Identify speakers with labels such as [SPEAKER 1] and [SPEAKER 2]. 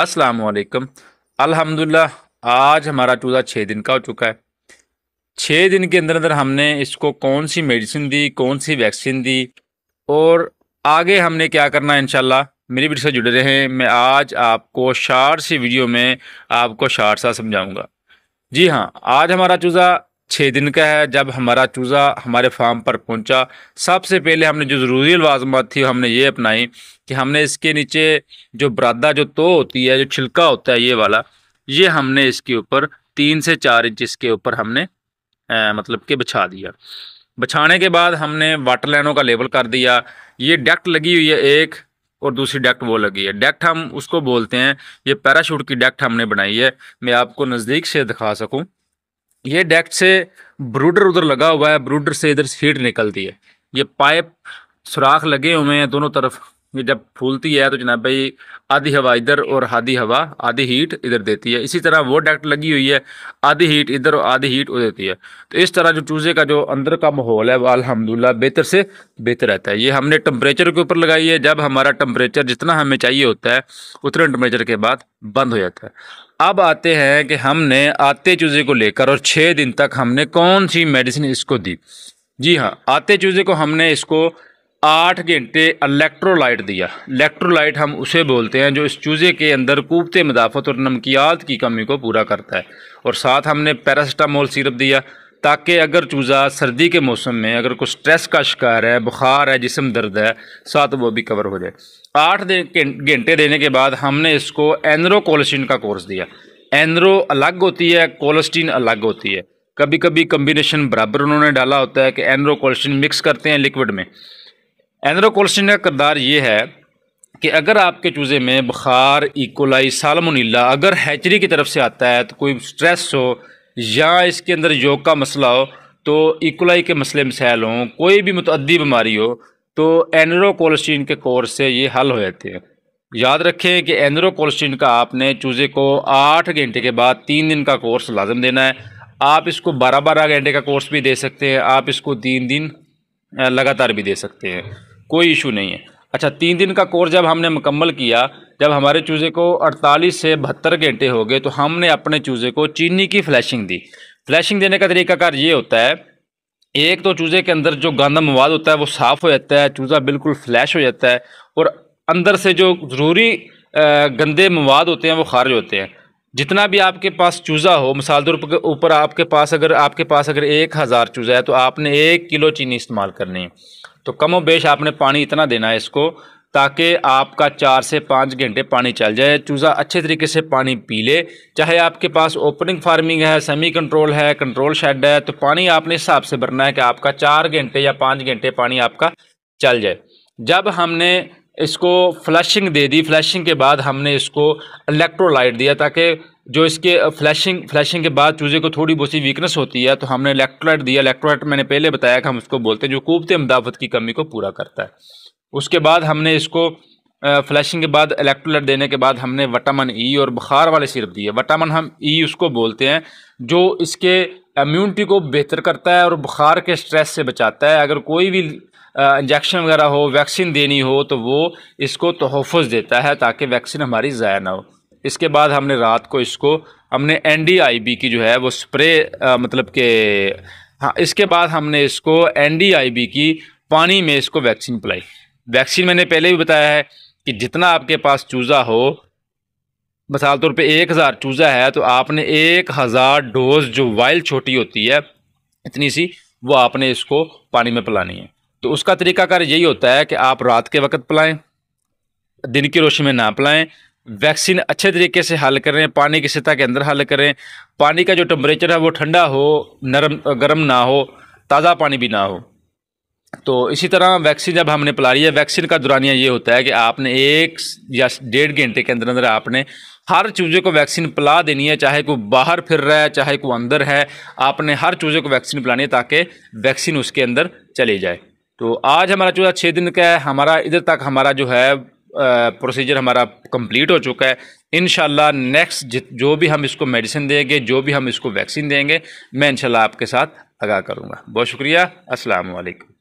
[SPEAKER 1] अस्सलाम वालेकुम अल्हम्दुलिल्लाह आज हमारा चूज़ा छः दिन का हो चुका है छः दिन के अंदर अंदर हमने इसको कौन सी मेडिसिन दी कौन सी वैक्सीन दी और आगे हमने क्या करना है इनशाला मेरी वीडियो से जुड़े रहें मैं आज आपको शार्ट सी वीडियो में आपको शार्ट सा समझाऊंगा जी हाँ आज हमारा चूज़ा छः दिन का है जब हमारा चूज़ा हमारे फार्म पर पहुंचा सबसे पहले हमने जो ज़रूरी लवाजमत थी हमने ये अपनाई कि हमने इसके नीचे जो बरादा जो तो होती है जो छिलका होता है ये वाला ये हमने इसके ऊपर तीन से चार इंच इसके ऊपर हमने आ, मतलब कि बिछा दिया बिछाने के बाद हमने वाटर लाइनों का लेबल कर दिया ये डक्ट लगी हुई है एक और दूसरी डेक्ट वो लगी है डेक्ट हम उसको बोलते हैं ये पैराशूट की डेक्ट हमने बनाई है मैं आपको नज़दीक से दिखा सकूँ ये डेक्ट से ब्रूडर उधर लगा हुआ है ब्रूडर से इधर सीट निकलती है ये पाइप सुराख लगे हुए हैं दोनों तरफ जब फूलती है तो जनाब भाई आधी हवा इधर और आधी हवा आधी हीट इधर देती है इसी तरह वो डक्ट लगी हुई है आधी हीट इधर और आधी हीट उधर देती है तो इस तरह जो चूज़े का जो अंदर का माहौल है वो अलहमदुल्ला बेहतर से बेहतर रहता है ये हमने टम्परेचर के ऊपर लगाई है जब हमारा टम्परेचर जितना हमें चाहिए होता है उतने टम्परेचर के बाद बंद हो जाता है अब आते हैं कि हमने आते चूज़े को लेकर और छः दिन तक हमने कौन सी मेडिसिन इसको दी जी हाँ आते चूज़े को हमने इसको आठ घंटे इलेक्ट्रोलाइट दिया इलेक्ट्रोलाइट हम उसे बोलते हैं जो इस चूज़े के अंदर कुत मदाफत और नमकियात की कमी को पूरा करता है और साथ हमने पैरासीटामोल सिरप दिया ताकि अगर चूज़ा सर्दी के मौसम में अगर कोई स्ट्रेस का शिकार है बुखार है जिसम दर्द है साथ वो भी कवर हो जाए आठ घंटे देने के बाद हमने इसको एनरो कोलेस्टीन का कोर्स दिया एनरो अलग होती है कोलेस्टीन अलग होती है कभी कभी कम्बिनेशन बराबर उन्होंने डाला होता है कि एनरो कोलेस्टीन मिक्स करते हैं लिक्विड में एनरोकोलस्टीन का किरदार ये है कि अगर आपके चूज़े में बुखार इकोलाई e. सालमोनीला अगर हैचरी की तरफ से आता है तो कोई स्ट्रेस हो या इसके अंदर योग का मसला हो तो इकोलाई e. के मसले मिसाइल हों कोई भी मतदी बीमारी हो तो एनरोकोलस्टीन के कोर्स से ये हल हो जाते हैं याद रखें कि एनरोकोलस्टीन का आपने चूज़े को आठ घंटे के बाद तीन दिन का कोर्स लाजम देना है आप इसको बारह बारह घंटे का कोर्स भी दे सकते हैं आप इसको तीन दिन लगातार भी दे सकते हैं कोई इशू नहीं है अच्छा तीन दिन का कोर्स जब हमने मुकम्मल किया जब हमारे चूज़े को 48 से बहत्तर घंटे हो गए तो हमने अपने चूज़े को चीनी की फ्लैशिंग दी फ्लैशिंग देने का तरीकाकार ये होता है एक तो चूज़े के अंदर जो गंदा मवाद होता है वो साफ़ हो जाता है चूज़ा बिल्कुल फ्लैश हो जाता है और अंदर से जो ज़रूरी गंदे मवाद होते हैं वो खारिज होते हैं जितना भी आपके पास चूज़ा हो मिसाल तौर पर ऊपर आपके पास अगर आपके पास अगर एक हज़ार चूज़ा है तो आपने एक किलो चीनी इस्तेमाल करनी है तो कमो बेश आपने पानी इतना देना है इसको ताकि आपका चार से पाँच घंटे पानी चल जाए चूज़ा अच्छे तरीके से पानी पी ले चाहे आपके पास ओपनिंग फार्मिंग है सेमी कंट्रोल है कंट्रोल शेड है तो पानी आपने हिसाब से भरना है कि आपका चार घंटे या पाँच घंटे पानी आपका चल जाए जब हमने इसको फ्लैशिंग दे दी फ्लैशिंग के बाद हमने इसको इलेक्ट्रोलाइट दिया ताकि जो इसके फ्लैशिंग फ्लैशिंग के बाद चूज़े को थोड़ी बहुत सी वीकनेस होती है तो हमने इलेक्ट्रोलाइट दिया इलेक्ट्रोलाइट मैंने पहले बताया कि हम इसको बोलते हैं जो कुत अमदावत की कमी को पूरा करता है उसके बाद हमने इसको फ्लैशिंग के बाद इलेक्ट्रोलाइट देने के बाद हमने वटामिन ई e और बुखार वाले सिरप दिए वटामिन हम ई e उसको बोलते हैं जो इसके इम्यूनिटी को बेहतर करता है और बुखार के स्ट्रेस से बचाता है अगर कोई भी इंजेक्शन वगैरह हो वैक्सीन देनी हो तो वो इसको तहफ़ देता है ताकि वैक्सीन हमारी ज़ाया ना हो इसके बाद हमने रात को इसको हमने एन की जो है वो स्प्रे आ, मतलब के हाँ इसके बाद हमने इसको एन की पानी में इसको वैक्सीन पिलाई वैक्सीन मैंने पहले भी बताया है कि जितना आपके पास चूज़ा हो मिसाल तौर पे एक हज़ार चूज़ा है तो आपने एक हज़ार डोज जो वाइल छोटी होती है इतनी सी वो आपने इसको पानी में पिलानी है तो उसका तरीकाकार यही होता है कि आप रात के वक्त पिलाएँ दिन की रोशनी में ना पिलाएँ वैक्सीन अच्छे तरीके से हल करें पानी की सतह के अंदर हल करें पानी का जो टम्परेचर है वो ठंडा हो नरम गर्म ना हो ताज़ा पानी भी ना हो तो इसी तरह वैक्सीन जब हमने पिला रही है वैक्सीन का दुरानिया ये होता है कि आपने एक या डेढ़ घंटे के अंदर अंदर आपने हर चूजे को वैक्सीन पिला देनी है चाहे कोई बाहर फिर रहा है चाहे कोई अंदर है आपने हर चूजे को वैक्सीन पिलानी है ताकि वैक्सीन उसके अंदर चले जाए तो आज हमारा जो है छः दिन का है हमारा इधर तक हमारा जो है प्रोसीजर हमारा कंप्लीट हो चुका है इन नेक्स्ट जो भी हम इसको मेडिसिन देंगे जो भी हम इसको वैक्सीन देंगे मैं इनशाला आपके साथ आगा करूँगा बहुत शुक्रिया असलकम